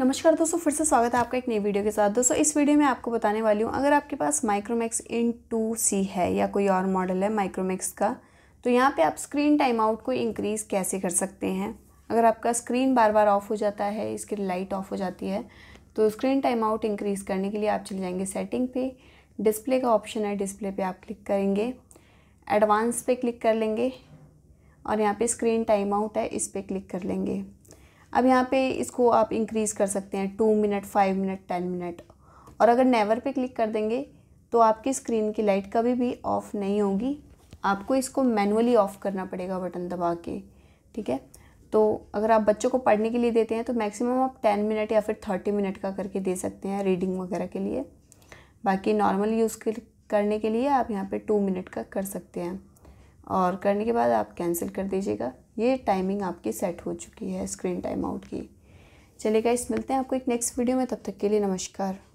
नमस्कार दोस्तों फिर से स्वागत है आपका एक नई वीडियो के साथ दोस्तों इस वीडियो में आपको बताने वाली हूँ अगर आपके पास माइक्रोमैक्स इन टू सी है या कोई और मॉडल है माइक्रोमैक्स का तो यहाँ पे आप स्क्रीन टाइम आउट को इंक्रीज़ कैसे कर सकते हैं अगर आपका स्क्रीन बार बार ऑफ हो जाता है इसकी लाइट ऑफ हो जाती है तो स्क्रीन टाइम आउट इंक्रीज़ करने के लिए आप चले जाएंगे सेटिंग पे डिस्प्ले का ऑप्शन है डिस्प्ले पर आप क्लिक करेंगे एडवांस पे क्लिक कर लेंगे और यहाँ पर स्क्रीन टाइम आउट है इस पर क्लिक कर लेंगे अब यहाँ पे इसको आप इंक्रीज़ कर सकते हैं two minute five minute ten minute और अगर नेवर पे क्लिक कर देंगे तो आपकी स्क्रीन की लाइट कभी भी ऑफ़ नहीं होगी आपको इसको मैनुअली ऑफ़ करना पड़ेगा बटन दबा के ठीक है तो अगर आप बच्चों को पढ़ने के लिए देते हैं तो मैक्सिमम आप टेन मिनट या फिर थर्टी मिनट का करके दे सकते हैं रीडिंग वगैरह के लिए बाकी नॉर्मल यूज़ करने के लिए आप यहाँ पर टू मिनट का कर सकते हैं और करने के बाद आप कैंसिल कर दीजिएगा ये टाइमिंग आपकी सेट हो चुकी है स्क्रीन टाइम आउट की चलिए इस मिलते हैं आपको एक नेक्स्ट वीडियो में तब तक के लिए नमस्कार